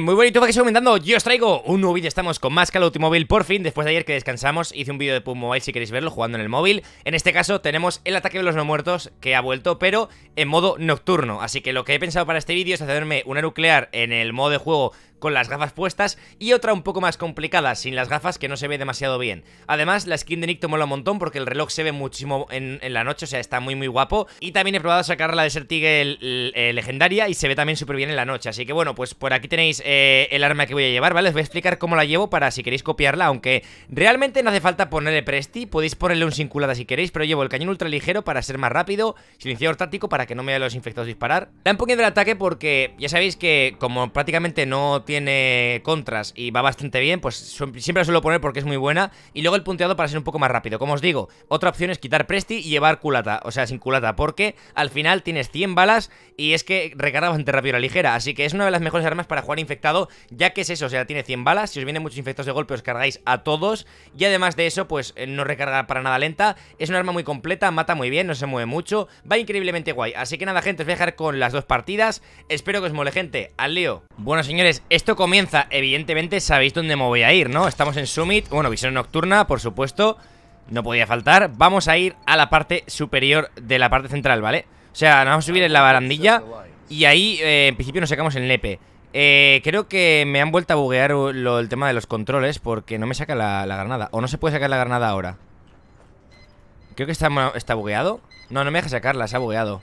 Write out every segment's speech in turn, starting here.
muy bonito, que comentando, yo os traigo un nuevo vídeo, estamos con más Call Automóvil por fin, después de ayer que descansamos, hice un vídeo de PUM Mobile si queréis verlo jugando en el móvil, en este caso tenemos el ataque de los no muertos que ha vuelto, pero en modo nocturno, así que lo que he pensado para este vídeo es hacerme una nuclear en el modo de juego con las gafas puestas y otra un poco más complicada, sin las gafas que no se ve demasiado bien. Además, la skin de Nick mola un montón porque el reloj se ve muchísimo en, la noche, o sea, está muy muy guapo. Y también he probado sacar la de Ser eh, legendaria y se ve también súper bien en la noche. Así que bueno, pues por aquí tenéis eh, el arma que voy a llevar, ¿vale? Os voy a explicar cómo la llevo para si queréis copiarla, aunque realmente no hace falta ponerle presti, podéis ponerle un sinculada si queréis, pero llevo el cañón ultra ligero para ser más rápido, silenciador táctico para que no me vean los infectados disparar. un poquito el ataque porque ya sabéis que como prácticamente no tiene tiene contras y va bastante bien, pues siempre suelo poner porque es muy buena. Y luego el punteado para ser un poco más rápido. Como os digo, otra opción es quitar Presti y llevar culata, o sea, sin culata, porque al final tienes 100 balas y es que recarga bastante rápido la ligera. Así que es una de las mejores armas para jugar infectado, ya que es eso, o sea, tiene 100 balas. Si os vienen muchos infectos de golpe, os cargáis a todos. Y además de eso, pues eh, no recarga para nada lenta. Es una arma muy completa, mata muy bien, no se mueve mucho. Va increíblemente guay. Así que nada, gente, os voy a dejar con las dos partidas. Espero que os mole, gente. Al lío. Bueno, señores, esto comienza, evidentemente sabéis dónde me voy a ir, ¿no? Estamos en Summit, bueno, visión nocturna, por supuesto No podía faltar Vamos a ir a la parte superior de la parte central, ¿vale? O sea, nos vamos a subir en la barandilla Y ahí, eh, en principio, nos sacamos el lepe eh, creo que me han vuelto a buguear el tema de los controles porque no me saca la, la, granada. O no se puede sacar la granada ahora. Creo que está, está bugueado. No, no me deja sacarla, se ha bugueado.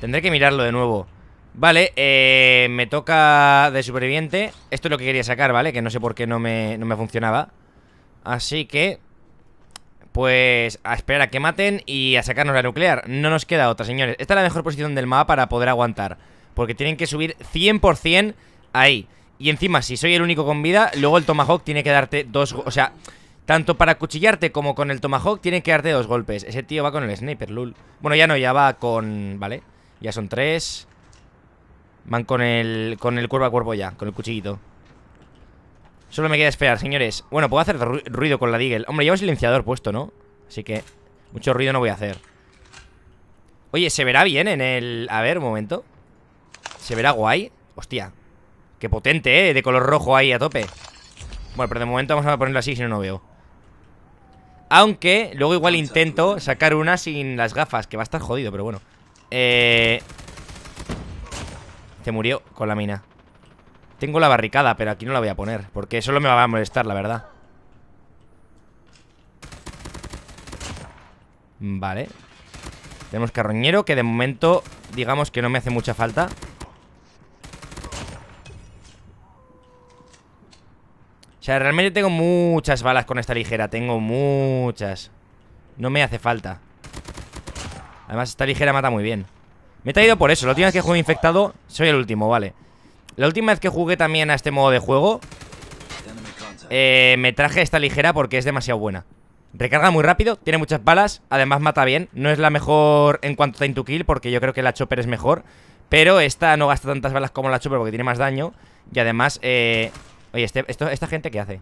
Tendré que mirarlo de nuevo. Vale, eh, me toca de superviviente Esto es lo que quería sacar, ¿vale? Que no sé por qué no me, funcionaba Así que Pues a esperar a que maten Y a sacarnos la nuclear No nos queda otra, señores Esta es la mejor posición del mapa para poder aguantar Porque tienen que subir 100% ahí Y encima, si soy el único con vida Luego el Tomahawk tiene que darte dos... O sea, tanto para cuchillarte como con el Tomahawk Tiene que darte dos golpes Ese tío va con el Sniper, lul Bueno, ya no, ya va con... Vale, ya son tres Van con el, con el cuerpo a cuerpo ya, con el cuchillito. Solo me queda esperar, señores. Bueno, puedo hacer ruido con la Deagle. Hombre, llevo silenciador puesto, ¿no? Así que mucho ruido no voy a hacer. Oye, se verá bien en el... A ver, un momento. Se verá guay. Hostia. Qué potente, ¿eh? De color rojo ahí a tope. Bueno, pero de momento vamos a ponerlo así, si no, no veo. Aunque luego igual intento sacar una sin las gafas, que va a estar jodido, pero bueno. Eh, se murió con la mina. Tengo la barricada, pero aquí no la voy a poner Porque solo me va a molestar, la verdad Vale Tenemos carroñero que de momento Digamos que no me hace mucha falta O sea, realmente tengo muchas balas con esta ligera Tengo muchas No me hace falta Además esta ligera mata muy bien me he traído por eso, lo última que jugué infectado Soy el último, vale La última vez que jugué también a este modo de juego eh, Me traje esta ligera porque es demasiado buena Recarga muy rápido, tiene muchas balas Además mata bien, no es la mejor en cuanto a time to kill Porque yo creo que la chopper es mejor Pero esta no gasta tantas balas como la chopper porque tiene más daño Y además, eh... Oye, este, ¿esta gente qué hace?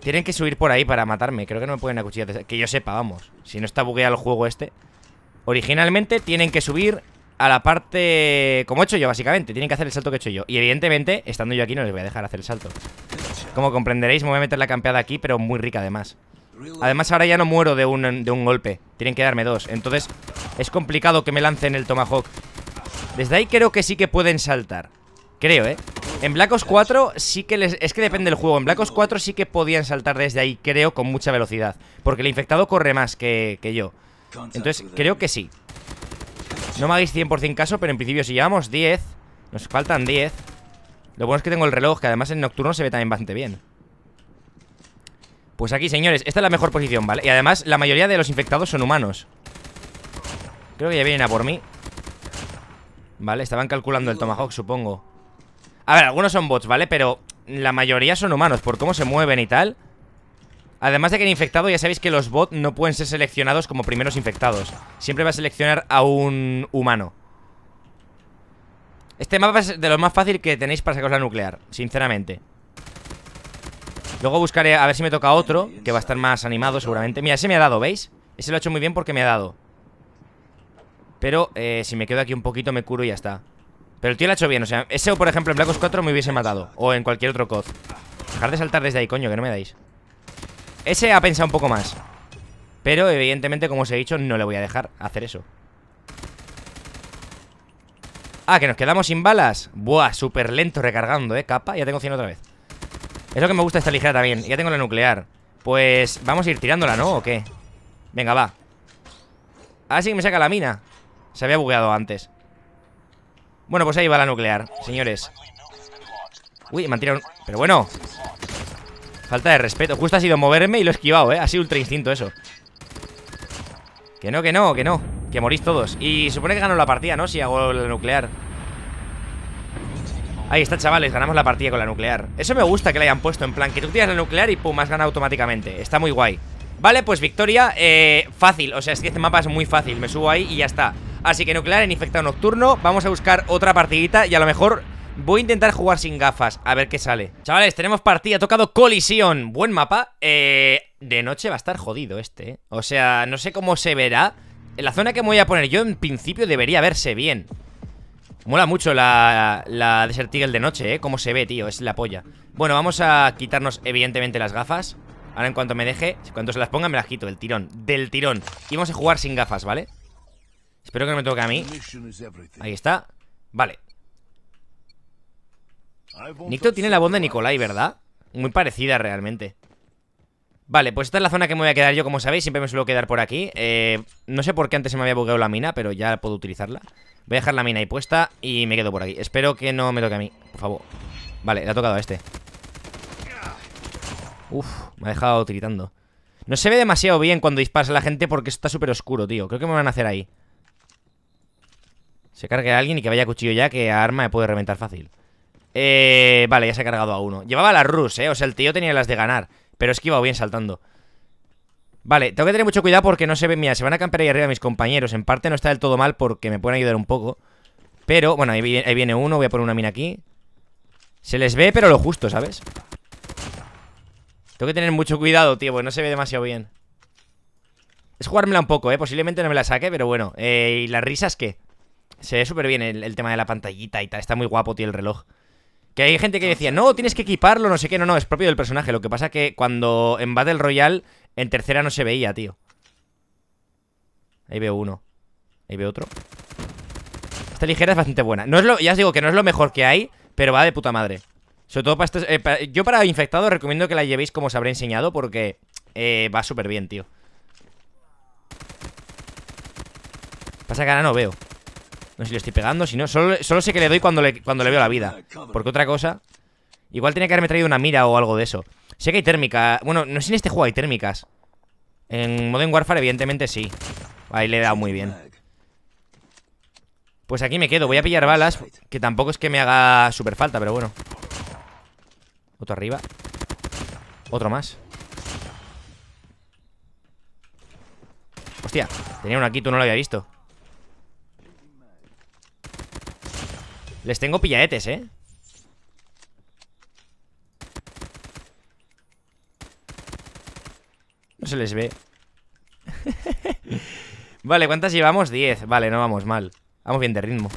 Tienen que subir por ahí para matarme Creo que no me pueden acuchillar Que yo sepa, vamos Si no está bugueado el juego este Originalmente tienen que subir a la parte... Como he hecho yo, básicamente. Tienen que hacer el salto que he hecho yo. Y evidentemente, estando yo aquí, no les voy a dejar hacer el salto. Como comprenderéis, me voy a meter la campeada aquí, pero muy rica además. Además, ahora ya no muero de un, golpe. Tienen que darme dos. Entonces, es complicado que me lancen el Tomahawk. Desde ahí creo que sí que pueden saltar. Creo, ¿eh? En Black Ops 4 sí que les... Es que depende del juego. En Black Ops 4 sí que podían saltar desde ahí, creo, con mucha velocidad. Porque el infectado corre más que, que yo. Entonces, creo que sí No me hagáis 100% caso, pero en principio si llevamos 10 Nos faltan 10 Lo bueno es que tengo el reloj, que además en nocturno se ve también bastante bien Pues aquí, señores, esta es la mejor posición, ¿vale? Y además, la mayoría de los infectados son humanos Creo que ya vienen a por mí Vale, estaban calculando el Tomahawk, supongo A ver, algunos son bots, ¿vale? Pero la mayoría son humanos Por cómo se mueven y tal Además de que en infectado ya sabéis que los bots no pueden ser seleccionados como primeros infectados. Siempre va a seleccionar a un humano. Este mapa es de lo más fácil que tenéis para sacaros la nuclear, sinceramente. Luego buscaré a ver si me toca otro, que va a estar más animado seguramente. Mira, ese me ha dado, ¿veis? Ese lo ha hecho muy bien porque me ha dado. Pero eh, si me quedo aquí un poquito me curo y ya está. Pero el tío lo ha hecho bien, o sea, ese por ejemplo en Black Ops 4 me hubiese matado. O en cualquier otro COD. Dejar de saltar desde ahí, coño, que no me dais. Ese ha pensado un poco más Pero evidentemente, como os he dicho, no le voy a dejar hacer eso Ah, que nos quedamos sin balas Buah, súper lento recargando, eh, capa Ya tengo 100 otra vez Es lo que me gusta esta ligera también Ya tengo la nuclear Pues vamos a ir tirándola, ¿no? ¿O qué? Venga, va Ah, sí me saca la mina Se había bugueado antes Bueno, pues ahí va la nuclear, señores Uy, me han tirado un... Pero bueno Falta de respeto. Justo ha sido moverme y lo he esquivado, ¿eh? Ha sido ultra instinto eso. Que no, que no, que no. Que morís todos. Y supone que gano la partida, ¿no? Si hago la nuclear. Ahí está, chavales, ganamos la partida con la nuclear Eso me gusta que la hayan puesto, en plan, que tú tiras la nuclear y pum, has ganado automáticamente Está muy guay Vale, pues victoria, eh, fácil, o sea, es que este mapa es muy fácil Me subo ahí y ya está Así que nuclear en infectado nocturno Vamos a buscar otra partidita y a lo mejor Voy a intentar jugar sin gafas, a ver qué sale Chavales, tenemos partida, ha tocado colisión Buen mapa, eh, de noche va a estar jodido este eh. O sea, no sé cómo se verá en La zona que me voy a poner yo en principio debería verse bien Mola mucho la, la Desert Eagle de noche, eh, cómo se ve, tío, es la polla Bueno, vamos a quitarnos evidentemente las gafas Ahora en cuanto me deje, cuando se las ponga me las quito, del tirón, del tirón Y vamos a jugar sin gafas, ¿vale? Espero que no me toque a mí Ahí está Vale, Nicto tiene la voz de Nikolai, ¿verdad? Muy parecida realmente Vale, pues esta es la zona que me voy a quedar yo, como sabéis Siempre me suelo quedar por aquí eh, No sé por qué antes se me había bugueado la mina, pero ya puedo utilizarla Voy a dejar la mina ahí puesta y me quedo por aquí Espero que no me toque a mí, por favor Vale, le ha tocado a este Uf, me ha dejado tiritando No se ve demasiado bien cuando dispara la gente porque está súper oscuro, tío Creo que me van a hacer ahí Se cargue alguien y que vaya cuchillo ya que arma me puede reventar fácil eh, vale, ya se ha cargado a uno. Llevaba las Rus, eh. O sea, el tío tenía las de ganar. Pero es que iba bien saltando. Vale, tengo que tener mucho cuidado porque no se ve Mira, se van a camper ahí arriba mis compañeros. En parte no está del todo mal porque me pueden ayudar un poco. Pero, bueno, ahí, viene uno. Voy a poner una mina aquí. Se les ve, pero lo justo, ¿sabes? Tengo que tener mucho cuidado, tío, porque no se ve demasiado bien. Es jugármela un poco, ¿eh? Posiblemente no me la saque, pero bueno. Eh, ¿Y las risas que Se ve súper bien el, el tema de la pantallita y tal. Está muy guapo, tío, el reloj. Que hay gente que decía, no, tienes que equiparlo, no sé qué, no, no, es propio del personaje. Lo que pasa que cuando en Battle Royale, en tercera no se veía, tío. Ahí veo uno. Ahí veo otro. Esta ligera es bastante buena. No es lo, ya os digo que no es lo mejor que hay, pero va de puta madre. Sobre todo para estos... Eh, yo para infectados recomiendo que la llevéis como os habré enseñado porque eh, va súper bien, tío. Pasa que ahora no veo. No sé si le estoy pegando, si no solo, sé que le doy cuando le, cuando le veo la vida Porque otra cosa Igual tenía que haberme traído una mira o algo de eso Sé que hay térmica, bueno, no sé si en este juego hay térmicas En Modern Warfare evidentemente sí Ahí le he dado muy bien Pues aquí me quedo, voy a pillar balas Que tampoco es que me haga super falta, pero bueno Otro arriba Otro más Hostia, tenía uno aquí, tú no lo había visto Les tengo pilladetes, ¿eh? No se les ve Vale, ¿cuántas llevamos? Diez Vale, no vamos mal Vamos bien de ritmo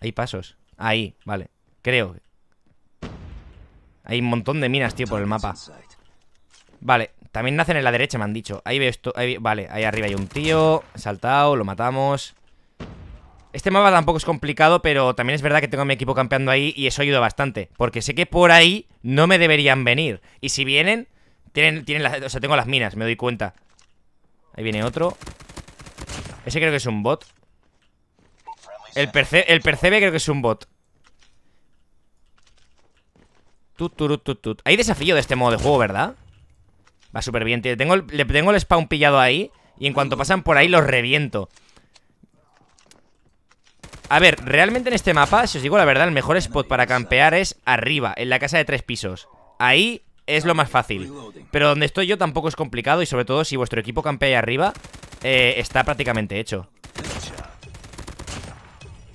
Hay pasos Ahí, vale Creo Hay un montón de minas, tío, por el mapa Vale también nacen en la derecha, me han dicho. Ahí veo esto. vale, ahí arriba hay un tío. Saltado, lo matamos. Este mapa tampoco es complicado, pero también es verdad que tengo a mi equipo campeando ahí y eso ayuda bastante. Porque sé que por ahí no me deberían venir. Y si vienen, tienen, tienen las, o sea, tengo las minas, me doy cuenta. Ahí viene otro. Ese creo que es un bot. El, el percebe creo que es un bot. Hay desafío de este modo de juego, ¿verdad? Va súper bien, tío. Tengo el, le tengo el spawn pillado ahí. Y en cuanto pasan por ahí, los reviento. A ver, realmente en este mapa, si os digo la verdad, el mejor spot para campear es arriba, en la casa de tres pisos. Ahí es lo más fácil. Pero donde estoy yo tampoco es complicado y sobre todo si vuestro equipo campea ahí arriba, eh, está prácticamente hecho.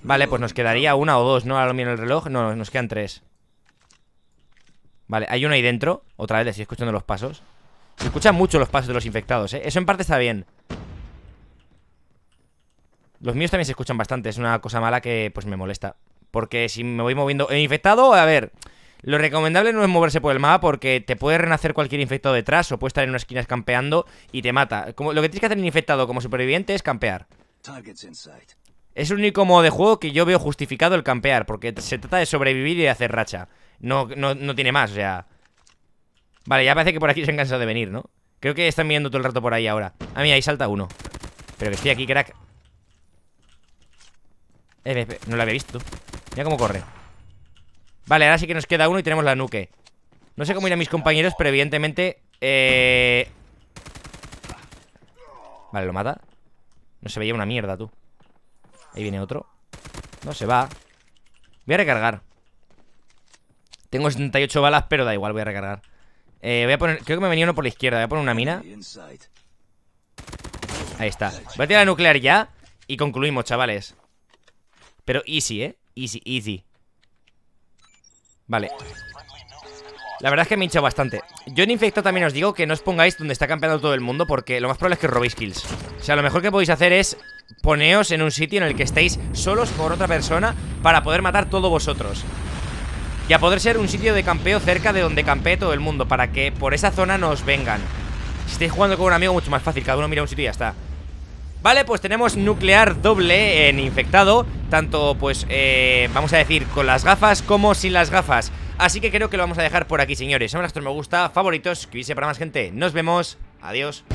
Vale, pues nos quedaría una o dos, ¿no? Ahora miro el reloj. No, nos quedan tres. Vale, hay uno ahí dentro. Otra vez, estoy escuchando los pasos. Se escuchan mucho los pasos de los infectados, ¿eh? Eso en parte está bien Los míos también se escuchan bastante Es una cosa mala que pues me molesta Porque si me voy moviendo... infectado? A ver... Lo recomendable no es moverse por el mapa porque te puede renacer cualquier infectado detrás o puede estar en una esquina campeando y te mata. Como, lo que tienes que hacer en infectado como superviviente es campear. Es el único modo de juego que yo veo justificado el campear porque se trata de sobrevivir y de hacer racha. No, no, no tiene más, o sea... Vale, ya parece que por aquí se han cansado de venir, ¿no? Creo que están mirando todo el rato por ahí ahora ah, A mí ahí salta uno Pero que estoy aquí, crack eh, no lo había visto Mira cómo corre Vale, ahora sí que nos queda uno y tenemos la nuque No sé cómo irán mis compañeros, pero evidentemente Eh... Vale, lo mata No se veía una mierda, tú Ahí viene otro No, se va Voy a recargar Tengo 78 balas, pero da igual, voy a recargar eh, voy a poner... Creo que me venía uno por la izquierda. Voy a poner una mina. Ahí está. Voy a tirar la nuclear ya y concluimos, chavales. Pero easy, ¿eh? Easy, easy. Vale. La verdad es que me he hinchado bastante. Yo en Infecto también os digo que no os pongáis donde está campeando todo el mundo porque lo más probable es que os robéis kills. O sea, lo mejor que podéis hacer es poneos en un sitio en el que estéis solos por otra persona para poder matar todos vosotros. Y a poder ser un sitio de campeo cerca de donde campee todo el mundo Para que por esa zona nos vengan Si estáis jugando con un amigo mucho más fácil Cada uno mira un sitio y ya está Vale, pues tenemos nuclear doble en infectado Tanto, pues, eh, vamos a decir, con las gafas como sin las gafas Así que creo que lo vamos a dejar por aquí, señores Son me gusta, favoritos, que hubiese para más gente Nos vemos, adiós